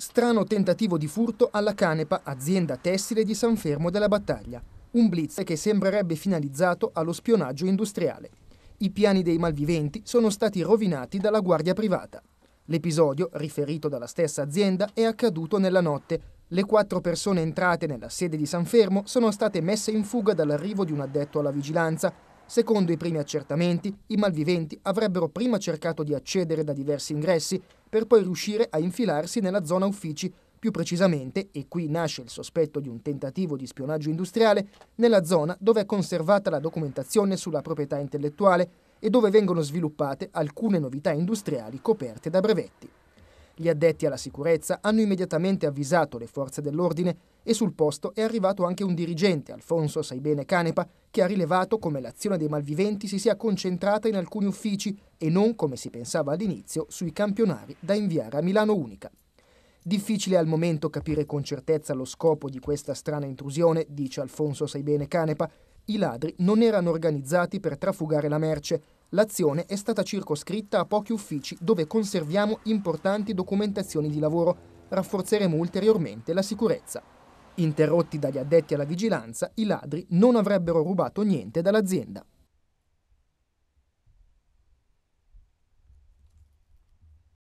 Strano tentativo di furto alla Canepa, azienda tessile di San Fermo della Battaglia. Un blitz che sembrerebbe finalizzato allo spionaggio industriale. I piani dei malviventi sono stati rovinati dalla guardia privata. L'episodio, riferito dalla stessa azienda, è accaduto nella notte. Le quattro persone entrate nella sede di San Fermo sono state messe in fuga dall'arrivo di un addetto alla vigilanza Secondo i primi accertamenti, i malviventi avrebbero prima cercato di accedere da diversi ingressi per poi riuscire a infilarsi nella zona uffici, più precisamente, e qui nasce il sospetto di un tentativo di spionaggio industriale, nella zona dove è conservata la documentazione sulla proprietà intellettuale e dove vengono sviluppate alcune novità industriali coperte da brevetti. Gli addetti alla sicurezza hanno immediatamente avvisato le forze dell'ordine e sul posto è arrivato anche un dirigente, Alfonso Saibene Canepa, che ha rilevato come l'azione dei malviventi si sia concentrata in alcuni uffici e non, come si pensava all'inizio, sui campionari da inviare a Milano Unica. Difficile al momento capire con certezza lo scopo di questa strana intrusione, dice Alfonso Saibene Canepa, i ladri non erano organizzati per trafugare la merce. L'azione è stata circoscritta a pochi uffici dove conserviamo importanti documentazioni di lavoro. Rafforzeremo ulteriormente la sicurezza. Interrotti dagli addetti alla vigilanza, i ladri non avrebbero rubato niente dall'azienda.